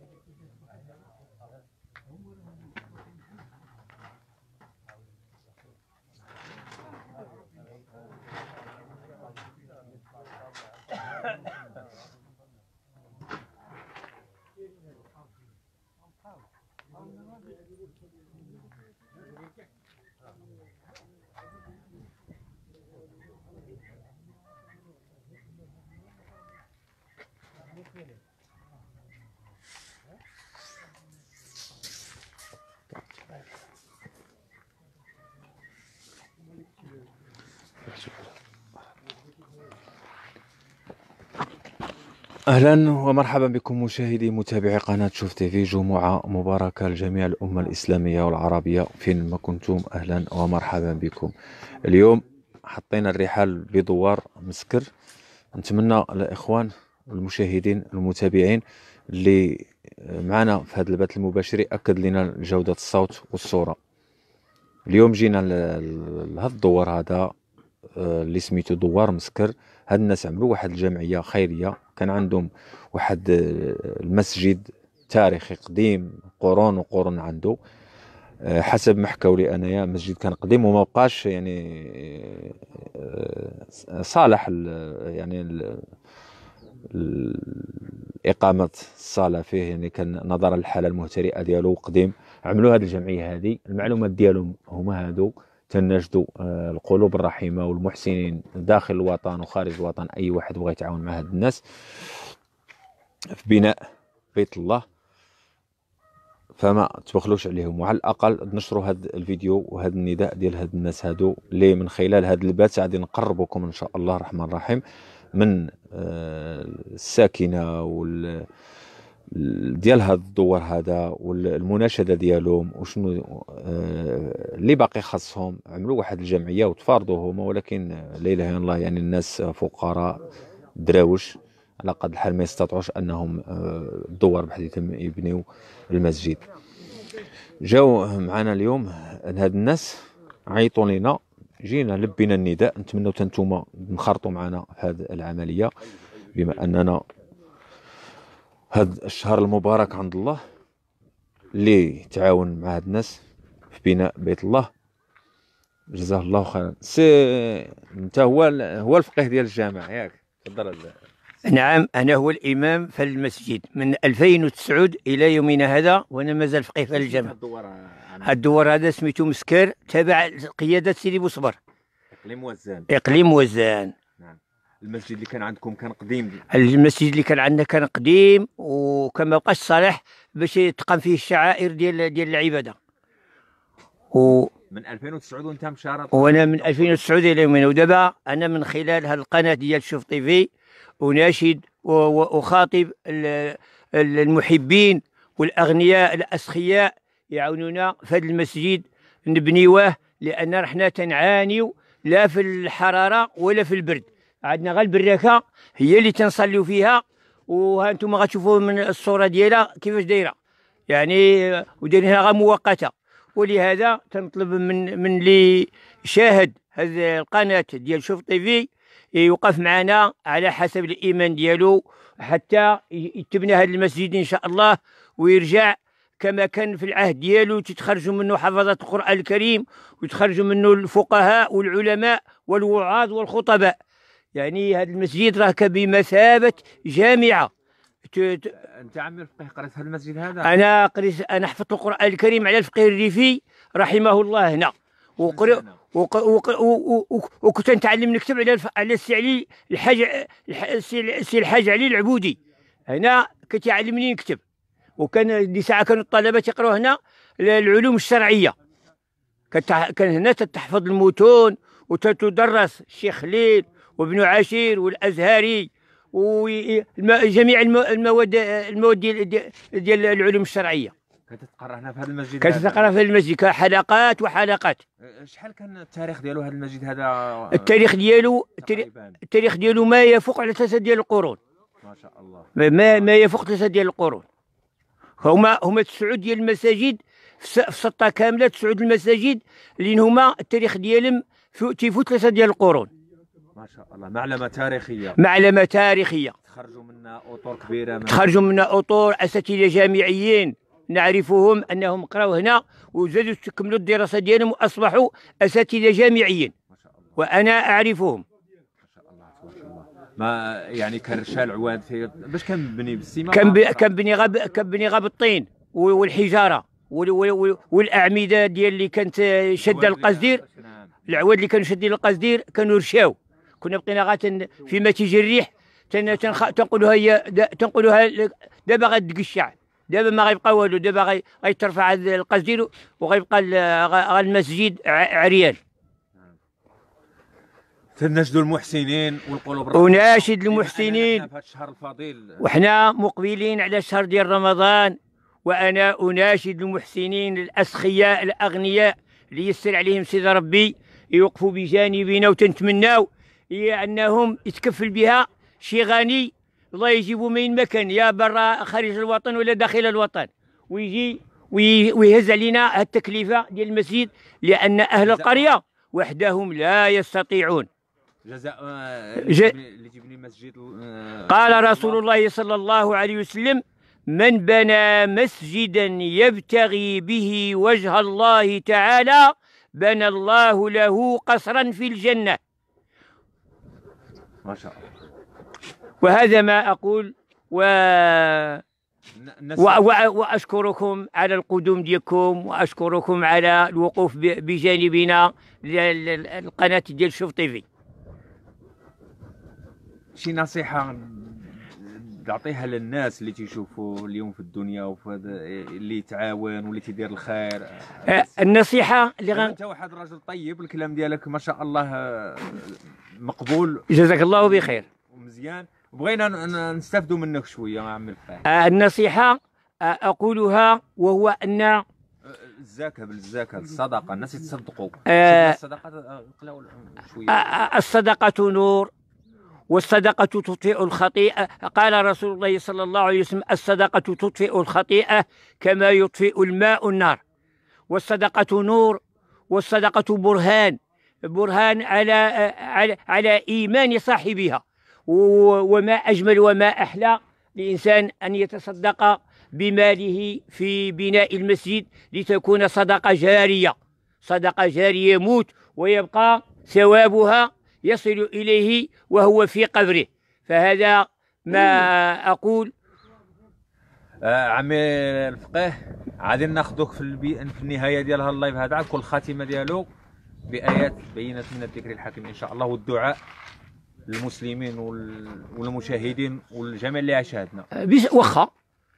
Thank you. اهلا ومرحبا بكم مشاهدي متابعي قناه شوف تيفي جمعه مباركه لجميع الامه الاسلاميه والعربيه فين ما كنتم اهلا ومرحبا بكم اليوم حطينا الرحال بدوار مسكر نتمنى الاخوان المشاهدين المتابعين اللي معنا في هذا البث المباشر ياكد لنا جوده الصوت والصوره اليوم جينا لهذا الدوار هذا آه، اللي سميتو دوار مسكر هاد الناس عملوا واحد الجمعيه خيريه كان عندهم واحد آه، المسجد تاريخي قديم قرون وقرون عنده آه، حسب ما حكاو لي انايا المسجد كان قديم وما بقاش يعني آه، صالح يعني اقامه الصلاه فيه يعني كان نظرا للحاله المهترئه ديالو قديم عملوا هذه الجمعيه هذه المعلومات ديالهم هما هادو تنجد آه، القلوب الرحيمه والمحسنين داخل الوطن وخارج الوطن اي واحد بغى يتعاون مع هاد الناس في بناء بيت الله فما تبخلوش عليهم وعلى الاقل نشروا هذا الفيديو وهذا النداء ديال هاد الناس هادو اللي من خلال هذا البث غادي نقربكم ان شاء الله الرحمن الرحيم من آه، الساكنه وال ديال هاد الدور هذا والمناشده ديالهم وشنو آه، اللي باقي خاصهم عملوا واحد الجمعيه وتفارضوا هما ولكن لا اله الا الله يعني الناس فقراء دراوش على قد الحال ما يستطيعوش انهم آه، الدور بحديثهم يبنيو المسجد جاو معنا اليوم هاد الناس عيطوا لينا جينا لبينا النداء نتمنوا تنتوما نخرطوا معنا في هذه العمليه بما اننا هذا الشهر المبارك عند الله اللي تعاون مع هاد الناس في بناء بيت الله جزاه الله خيرا سي انت هو هو الفقيه ديال الجامع ياك تفضل نعم انا هو الامام في المسجد من 2009 الى يومنا هذا وانا مازال فقيه في الجامع هاد آه، الدوار هذا سميتو مسكر تابع قياده سيدي بوصبر اقليم وزان اقليم وزان نعم المسجد اللي كان عندكم كان قديم المسجد اللي كان عندنا كان قديم وكان ما بقاش صالح باش تقام فيه الشعائر ديال ديال العباده و من 2009 وانت مشارك وانا من 2009 الى يومنا ودابا انا من خلال هذه القناه ديال شوف في اناشد واخاطب المحبين والاغنياء الاسخياء يعاونونا في هذا المسجد نبنيوه لان رحنا تنعانيو لا في الحراره ولا في البرد عندنا غير البريكه هي اللي تنصليو فيها وهانتوما غتشوفوا من الصوره ديالها كيفاش دايره يعني ودايرينها غير مؤقته ولهذا تنطلب من من اللي شاهد هذه القناه ديال شوف في يوقف معنا على حسب الايمان ديالو حتى يتبنى هذا المسجد ان شاء الله ويرجع كما كان في العهد ديالو تتخرجوا منه حفظة القرآن الكريم ويتخرجوا منه الفقهاء والعلماء والوعاظ والخطباء يعني هذا المسجد راه بمثابه جامعه انت عامل فقه قريت هذا المسجد هذا انا قريت انا حفظت القران الكريم على الفقيه الريفي رحمه الله هنا وقري وكنت نتعلم نكتب على على السي علي الحاج السي الحاج علي العبودي هنا كنت يعلمني نكتب وكان دي ساعه كانوا الطلبه يقراوا هنا العلوم الشرعيه كان هنا تتحفظ المتون وتتدرس الشيخ خليل وابن عشير والازهري وجميع المواد المواد ديال ديال العلوم الشرعيه كتتقرا تقرا هنا في هذا المسجد كتتقرا تقرا في المسجد كحلقات وحلقات شحال كان التاريخ ديالو هذا المسجد هذا التاريخ ديالو التاريخ ديالو ما يفوق على ثلاثه ديال القرون ما شاء الله ما ما يفوق ثلاثه ديال القرون هما هما تسعود ديال المساجد في سطه كامله تسعود المساجد لان هما التاريخ ديالهم تيفوت ثلاثه ديال القرون ما شاء الله معلمة تاريخية معلمة تاريخية تخرجوا منا أطور كبيرة من... تخرجوا منا أطور أساتذة جامعيين نعرفهم أنهم قراوا هنا وزادوا تكملوا الدراسة ديالهم وأصبحوا أساتذة جامعيين ما شاء الله. وأنا أعرفهم ما يعني كرشال عواد باش كنبني بالسيما كنبني كنبني غاب كنبني غاب الطين والحجاره والاعمده ديال اللي كانت شاده القصدير نعم. العواد اللي كانوا شادين القصدير كانوا رشاو كنا بقينا في أيوة. فيما تيجي الريح تنقلها هي تنقلها دابا غتدق الشعب دابا ما غيبقى والو دابا غيترفع القصدير وغيبقى المسجد عريان تناشدوا المحسنين والقلوب وناشد المحسنين وحنا مقبلين على الشهر ديال رمضان وانا اناشد المحسنين الاسخياء الاغنياء ليسر عليهم سيدي ربي يوقفوا بجانبنا وتنتمناو انهم يتكفل بها شي غني الله يجيبه من مكان يا برا خارج الوطن ولا داخل الوطن ويجي ويهز علينا التكلفه ديال المسجد لان اهل القريه وحدهم لا يستطيعون جزاء تبني آه، مسجد آه، قال رسول الله صلى الله عليه وسلم من بنى مسجدا يبتغي به وجه الله تعالى بنى الله له قصرا في الجنه ما شاء الله وهذا ما أقول و... و... و... واشكركم على القدوم ديالكم واشكركم على الوقوف بجانبنا للقناه ديال شوف تيفي شي نصيحه تعطيها للناس اللي تيشوفوا اليوم في الدنيا وفي اللي تعاون واللي تيدير الخير آه، النصيحه اللي غن... انت واحد راجل طيب الكلام ديالك ما شاء الله آه، مقبول جزاك الله بخير ومزيان بغينا نستافدوا منك شويه عمي الفاهم آه، النصيحه اقولها وهو ان الزكاه بالزكاه الصدقه الناس يتصدقوا الصدقه شويه الصدقه نور والصدقة تطفئ الخطيئة قال رسول الله صلى الله عليه وسلم الصدقة تطفئ الخطيئة كما يطفئ الماء النار والصدقة نور والصدقة برهان برهان على على, على إيمان صاحبها وما أجمل وما أحلى لإنسان أن يتصدق بماله في بناء المسجد لتكون صدقة جارية صدقة جارية يموت ويبقى ثوابها يصل إليه وهو في قبره فهذا ما أقول آه عمي الفقيه عادين ناخذوك في, البي... في النهايه ديال هذا اللايف هذا كل خاتمه ديالو بايات بينه من الذكر الحكيم ان شاء الله والدعاء للمسلمين وال... والمشاهدين والجميع اللي شاهدنا آه، واخا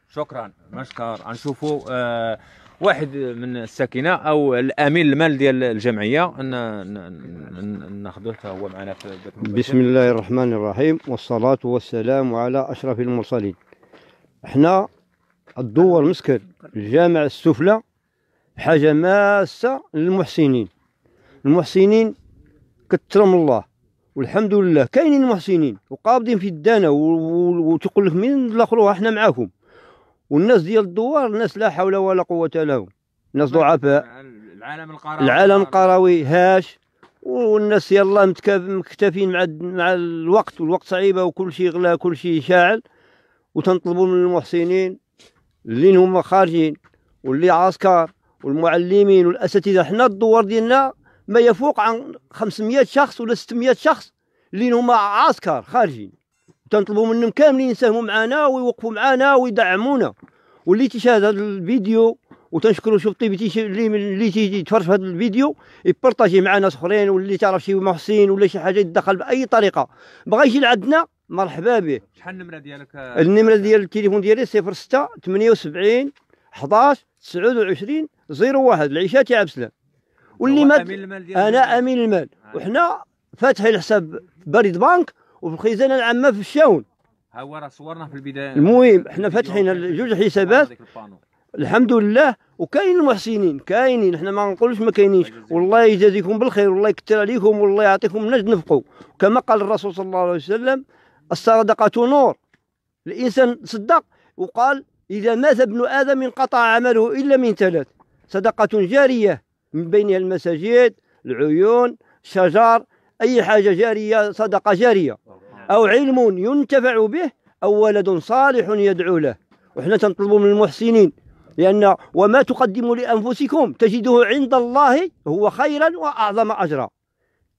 شكرا مشكور غنشوفوا آه واحد من الساكنه او الامين المال ديال الجمعيه ان ناخذوه هو معنا في بسم الله الرحمن الرحيم والصلاه والسلام على اشرف المرسلين احنا الدور مسكر الجامع السفلى حاجه ماسه للمحسنين المحسنين كثر من الله والحمد لله كاينين المحسنين وقابضين في الدانه وتقول لك من الاخر احنا معاكم والناس ديال الدوار ناس لا حول ولا قوه لهم ناس ضعفاء العالم القروي العالم القروي هاش والناس يلا مكتفين مع مع الوقت والوقت صعيبه وكل شيء غلا كل شيء شاعل وتنطلبوا من المحسنين اللي هما خارجين واللي عسكر والمعلمين والاساتذه حنا الدوار ديالنا ما يفوق عن 500 شخص ولا 600 شخص اللي هما عسكر خارجين تنطلبوا منهم كاملين يساهموا معنا ويوقفوا معنا ويدعمونا واللي تيشاهد هذا الفيديو وتنشكروا شوف طيب اللي اللي تيتفرج في هذا الفيديو يبارطاجي مع ناس اخرين واللي تعرف شي محسن ولا شي حاجه يتدخل باي طريقه بغى يجي لعندنا مرحبا به شحال النمره ديالك النمره ديال التليفون ديالي 06 78 11 29 01 العشاء تاع عبسلان واللي ما انا امين المال آه. وحنا فاتحين حساب بريد بانك وفي الخزانه العامه في الشاون ها هو راه صورنا في البدايه المهم احنا فاتحين جوج حسابات الحمد لله وكاين المحسنين كاينين احنا ما نقولوش ما كاينينش والله يجازيكم بالخير والله يكثر عليكم والله يعطيكم نجد نفقوا كما قال الرسول صلى الله عليه وسلم الصدقه نور الانسان صدق وقال اذا مات ابن ادم انقطع عمله الا من ثلاث صدقه جاريه من بينها المساجد العيون الشجر أي حاجة جارية صدقة جارية نعم. أو علم ينتفع به أو ولد صالح يدعو له وإحنا تنطلب من المحسنين لأن وما تقدموا لأنفسكم تجده عند الله هو خيرا وأعظم أجرا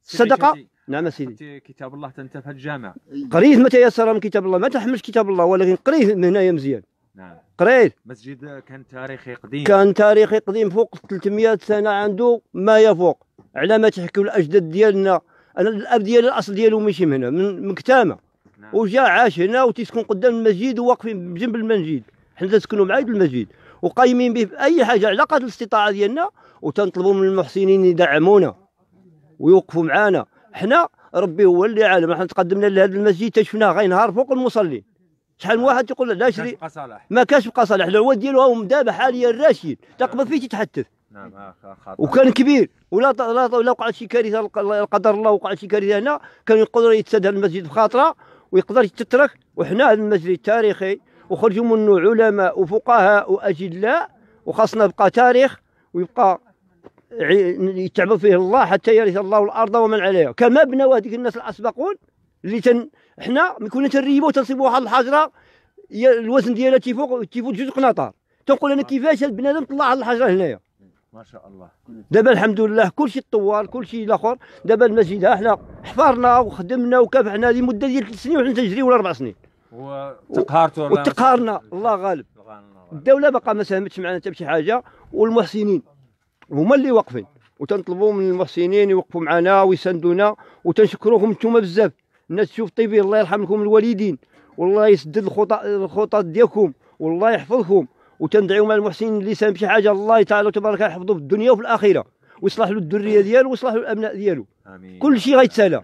صدقة نعم سيدي كتاب الله تنتفع الجامع قريه متى يسر من كتاب الله ما تحملش كتاب الله ولكن قريه من هنا مزيان نعم قريت مسجد كان تاريخي قديم كان تاريخي قديم فوق 300 سنة عنده ما يفوق على ما تحكوا الأجداد ديالنا انا الاب ديالي الاصل ديالو ماشي من هنا من, مكتامه كتامه نعم. وجا عاش هنا وتيسكن قدام المسجد وواقفين بجنب المسجد حنا تسكنوا مع المسجد وقايمين به اي حاجه على قد الاستطاعه ديالنا وتنطلبوا من المحسنين يدعمونا ويوقفوا معانا حنا ربي هو اللي عالم حنا تقدمنا لهذا المسجد تشفناه نهار فوق المصلي شحال من واحد تيقول لا شري ما كانش بقى صالح العواد ديالو هو دابا حاليا راشد تقبل فيه تتحدث نعم وكان كبير ولا لا لا وقعت شي كارثه لا قدر الله وقعت شي كارثه هنا كان يقدر يتسد المسجد بخاطره ويقدر يتترك وحنا هذا المسجد التاريخي وخرجوا منه علماء وفقهاء واجلاء وخاصنا يبقى تاريخ ويبقى يتعبد فيه الله حتى يرث الله الارض ومن عليها كما بنوا هذيك الناس الاسبقون اللي تن حنا كنا تنريبوا وتنصيبوا واحد الحجره الوزن ديالها تيفوق تيفوت جوج قناطر تنقول انا كيفاش البنادم طلع هذه الحجره هنايا ما شاء الله دابا الحمد لله كل شيء طوال كل شيء الاخر دابا المسجد احنا حفرنا وخدمنا وكافحنا لمده ديال ثلاث سنين وحنا تجري ولا اربع سنين وتقهرتوا وتقهرنا الله غالب الدوله باقا ما ساهمتش معنا حتى بشي حاجه والمحسنين هما اللي واقفين وتنطلبوا من المحسنين يوقفوا معنا ويساندونا وتنشكروهم انتم بزاف الناس تشوف طيبين الله يرحم لكم الوالدين والله يسدد الخطط الخطط ديالكم والله يحفظكم وتندعيو مع المحسنين اللي سام شي حاجه الله تعالى تبارك يحفظه في الدنيا وفي الاخره ويصلح له الذريه ديالو ويصلح له الابناء ديالو كل شيء غيتسالى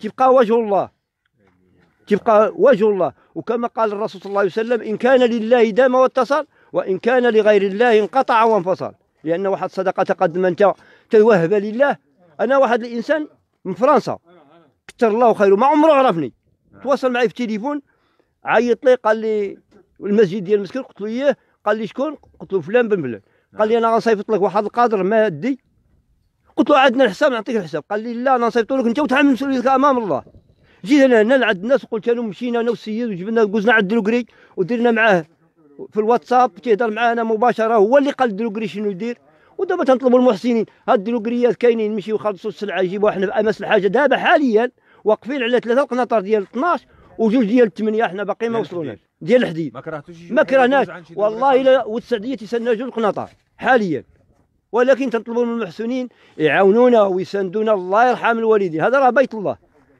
تبقى وجه الله تبقى وجه الله وكما قال الرسول صلى الله عليه وسلم ان كان لله دام واتصل وان كان لغير الله انقطع وانفصل لان واحد الصدقه تقدم انت توهب لله انا واحد الانسان من فرنسا كثر الله خيره ما عمره عرفني آه. تواصل معي في التليفون عيط لي قال لي المسجد ديال المسكن قلت له اياه قال لي شكون قلت له فلان بن فلان نعم. قال لي انا غنصيفط لك واحد القادر مادي قلت له عندنا الحساب نعطيك الحساب قال لي لا انا نصيفط لك انت وتحمل مسؤوليتك امام الله جيت انا هنا لعند الناس وقلت لهم مشينا انا والسيد وجبنا دوزنا عند الدروكري ودرنا معاه في الواتساب تيهضر معانا مباشره هو اللي قال الدلوكري شنو يدير ودابا تنطلبوا المحسنين هاد الدلوكريات كاينين مشيو يخلصوا السلعه يجيبوها حنا امس الحاجه دابا حاليا واقفين على ثلاثه القناطر ديال 12 وجوج ديال 8 حنا باقي ما نعم، وصلوناش ديال الحديد ما كرهتوش ما كرهناش والله الا والسعديه تسناجوا القناطه حاليا ولكن تنطلبوا من المحسنين يعاونونا ويساندونا الله يرحم الوالدين هذا راه بيت الله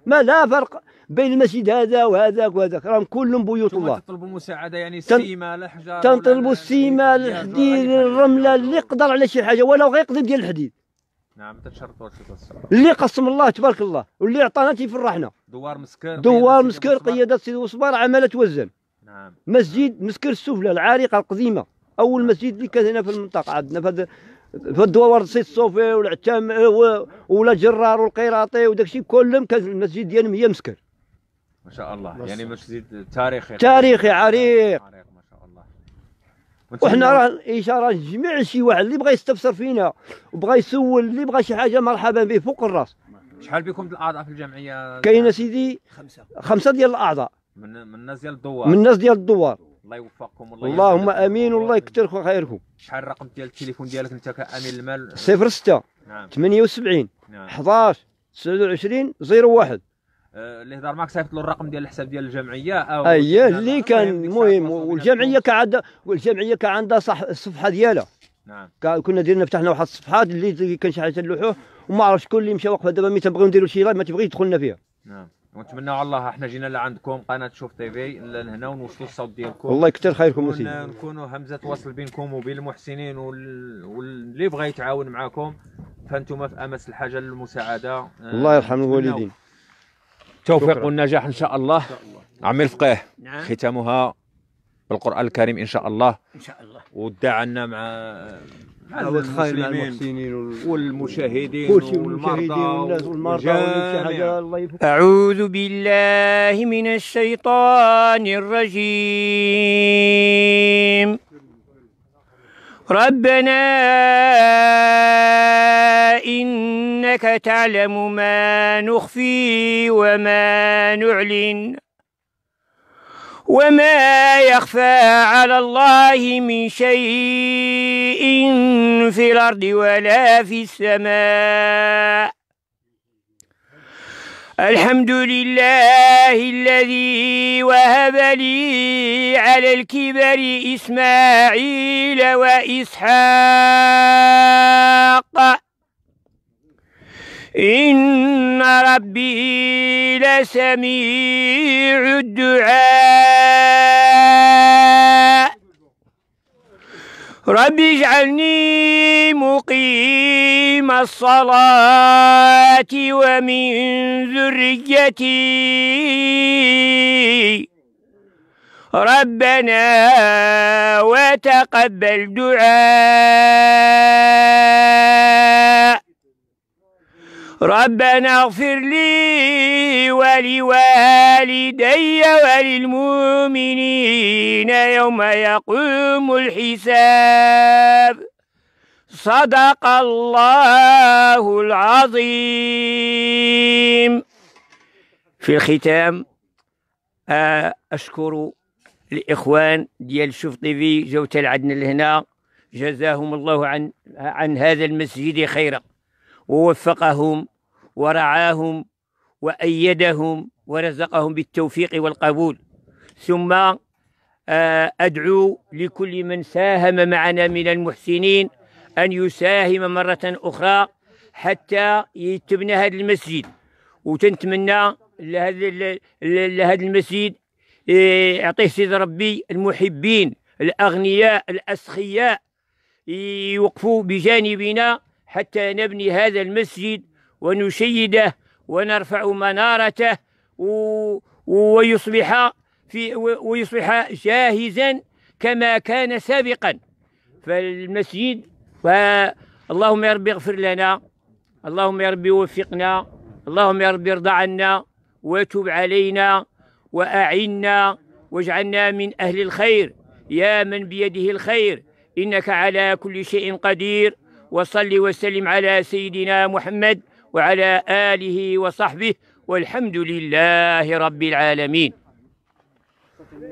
ما لا فرق بين المسجد هذا وهذاك وهذاك راهم كلهم بيوت الله تطلبوا مساعده يعني سيما الحجاره تنطلبوا السيما الحديد الرمله اللي يقدر على شي حاجه ولو غير يقدر ديال الحديد نعم تتشرطوا اللي قسم الله تبارك الله واللي عطانا تيفرحنا دوار مسكر دوار مسكر قيادات سيدي وصبار عملت وزن نعم مسجد مسكر السفلى العريقه القديمه اول مسجد اللي كان هنا في المنطقه عندنا في هذا في الدوار سيد الصوفي والعتام ولا جرار والقيراطي وداك الشيء كلهم كان المسجد ديالهم هي مسكر ما شاء الله يعني مسجد تاريخي تاريخي عريق ما شاء الله وحنا راه اشاره جميع شي واحد اللي بغى يستفسر فينا وبغى يسول اللي بغى شي حاجه مرحبا به فوق الراس شحال بكم الاعضاء في الجمعيه؟ كاين سيدي خمسه خمسه ديال الاعضاء من من الناس ديال الدوار من الناس ديال الدوار الله يوفقكم الله اللهم امين والله يكثر خيركم شحال الرقم ديال التليفون ديالك انت كامين المال 06 نعم 78 نعم 11 29 01 اللي هضر معك صيفط له الرقم ديال الحساب ديال الجمعيه اه اييه اللي كان المهم والجمعيه كعاد والجمعيه كعندها عندها صح الصفحه ديالها نعم كنا ديرنا فتحنا واحد الصفحات اللي كان شي حاجه نلوحوه وما عرف شكون اللي مشى واقف دابا ملي تبغيو نديروا شي لايف ما تبغيش يدخلنا فيها نعم ونتمنى على الله احنا جينا لعندكم قناه شوف تي في لهنا ونوصلوا الصوت ديالكم الله يكثر خيركم اسيدي نكونوا همزه وصل بينكم وبين المحسنين واللي بغى يتعاون معاكم فانتم في امس الحاجه للمساعده آه، الله يرحم الوالدين التوفيق والنجاح ان شاء الله, الله. عمي الفقيه نعم. ختامها بالقران الكريم ان شاء الله ان شاء الله لنا مع مع المسلمين والمشاهدين والمرضى والمرضى أعوذ بالله من الشيطان الرجيم ربنا إنك تعلم ما نخفي وما نعلن وما يخفى على الله من شيء في الأرض ولا في السماء الحمد لله الذي وهب لي على الكبر إسماعيل وإسحاق إن ربي لسميع الدعاء رب اجعلني مقيم الصلاة ومن ذريتي ربنا وتقبل دعائي ربنا اغفر لي ولوالدي وللمؤمنين يوم يقوم الحساب صدق الله العظيم في الختام آه، أشكر الإخوان ديال شوف طيفي جوت العدن لهنا جزاهم الله عن عن هذا المسجد خيرا ووفقهم ورعاهم وأيدهم ورزقهم بالتوفيق والقبول ثم آه، أدعو لكل من ساهم معنا من المحسنين أن يساهم مرة أخرى حتى يتبنى هذا المسجد وتنتمنى لهذا لهذا المسجد يعطيه آه، سيد ربي المحبين الأغنياء الأسخياء يوقفوا بجانبنا حتى نبني هذا المسجد ونشيده ونرفع منارته ويصبح في ويصبح جاهزا كما كان سابقا فالمسجد اللهم يا ربي اغفر لنا اللهم يا ربي وفقنا اللهم يا ربي ارضى عنا وتب علينا واعنا واجعلنا من اهل الخير يا من بيده الخير انك على كل شيء قدير وصل وسلم على سيدنا محمد وعلى آله وصحبه والحمد لله رب العالمين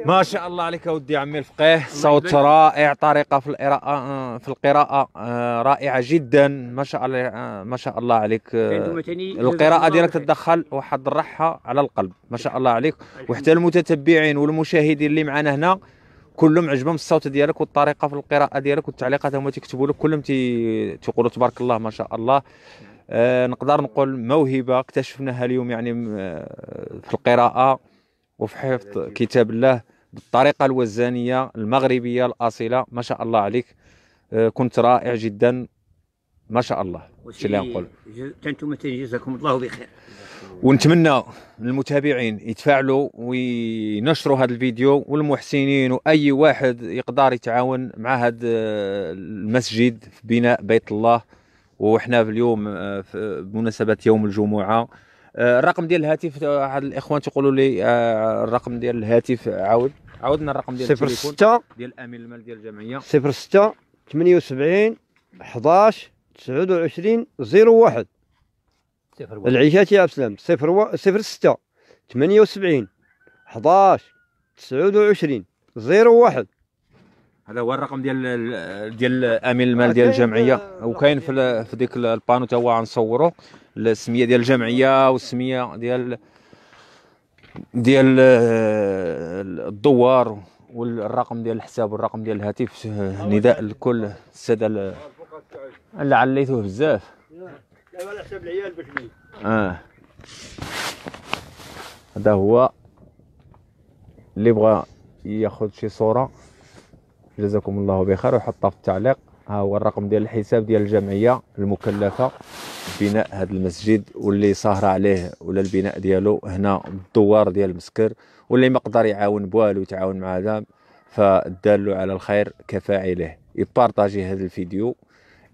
ما شاء الله عليك ودي عمي الفقيه صوت رائع طريقة في القراءة آه، في القراءة آه، رائعة جدا ما شاء الله آه، ما شاء الله عليك القراءة ديالك تدخل الرحة على القلب ما شاء الله عليك وحتى المتتبعين والمشاهدين اللي معنا هنا كلهم عجبهم الصوت ديالك والطريقه في القراءه ديالك والتعليقات هما تيكتبوا لك كلهم تيقولوا تبارك الله ما شاء الله آه نقدر نقول موهبه اكتشفناها اليوم يعني آه، في القراءه وفي حفظ كتاب الله بالطريقه الوزانيه المغربيه الاصيله ما شاء الله عليك آه كنت رائع جدا ما شاء الله شي اللي غنقول كنتم تجزاكم الله بخير ونتمنى المتابعين يتفاعلوا وينشروا هذا الفيديو والمحسنين واي واحد يقدر يتعاون مع هذا المسجد في بناء بيت الله وحنا في اليوم بمناسبه يوم الجمعه آه، الرقم ديال الهاتف احد آه، الاخوان تيقولوا لي آه، الرقم ديال الهاتف عاود عاودنا الرقم ديال التليفون 06 ديال امين المال ديال الجمعيه 06 78 11 29 01 العيشات يا سلام صفر و... صفر ستة ثمانية وسبعين حداش تسعود وعشرين زيرو واحد هذا هو الرقم ديال ديال امين المال ديال الجمعيه وكاين في في ديك البانو تا هو غنصورو السميه ديال الجمعيه والسميه ديال ديال الدوار والرقم ديال الحساب والرقم ديال الهاتف نداء لكل الساده اللي عليتوه بزاف حسب العيال بكمية اه هذا هو اللي بغى ياخذ شي صوره جزاكم الله بخير وحطها في التعليق ها هو الرقم ديال الحساب ديال الجمعيه المكلفه ببناء هذا المسجد واللي ساهره عليه ولا البناء ديالو هنا بالدوار ديال المسكر واللي ما يعاون بوالو يتعاون مع هذا فدالو على الخير كفاعله يبارطاجي هذا الفيديو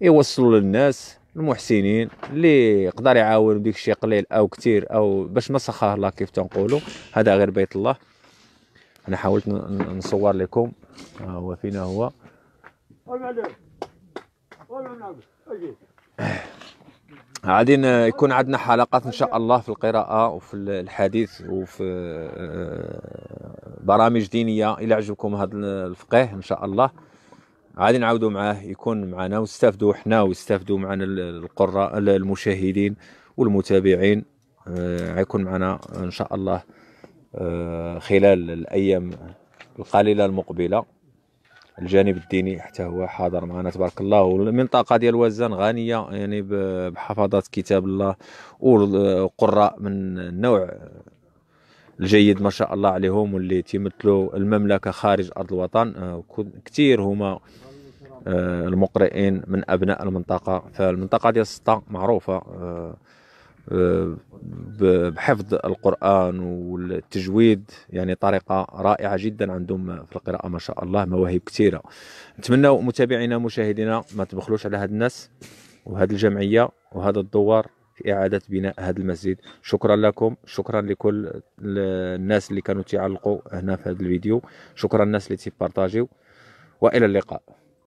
يوصلوا للناس المحسنين اللي يقدر يعاون ديك شي قليل او كثير او باش ما سخاه الله كيف تنقولوا هذا غير بيت الله انا حاولت نصور لكم ها هو فينا هو غادي يكون عندنا حلقات ان شاء الله في القراءه وفي الحديث وفي آه، آه، برامج دينيه الى عجبكم هذا الفقيه ان شاء الله عاد نعاودوا معاه يكون معنا ويستافدوا حنا ويستافدوا معنا القراء المشاهدين والمتابعين آه، غيكون معنا ان شاء الله آه، خلال الايام القليله المقبله الجانب الديني حتى هو حاضر معنا تبارك الله والمنطقة ديال وزان غنية يعني بحفاظات كتاب الله وقراء من نوع الجيد ما شاء الله عليهم واللي تيمثلوا المملكه خارج ارض الوطن آه، كثير هما آه، المقرئين من ابناء المنطقه فالمنطقه ديال السطه معروفه آه، بحفظ القران والتجويد يعني طريقه رائعه جدا عندهم في القراءه ما شاء الله مواهب كثيره نتمنى متابعينا مشاهدينا ما تبخلوش على هاد الناس وهاد الجمعيه وهذا الدوار إعادة بناء هذا المسجد شكرا لكم شكرا لكل الناس اللي كانوا تعلقوا هنا في هذا الفيديو شكرا الناس اللي تبارتاجوا وإلى اللقاء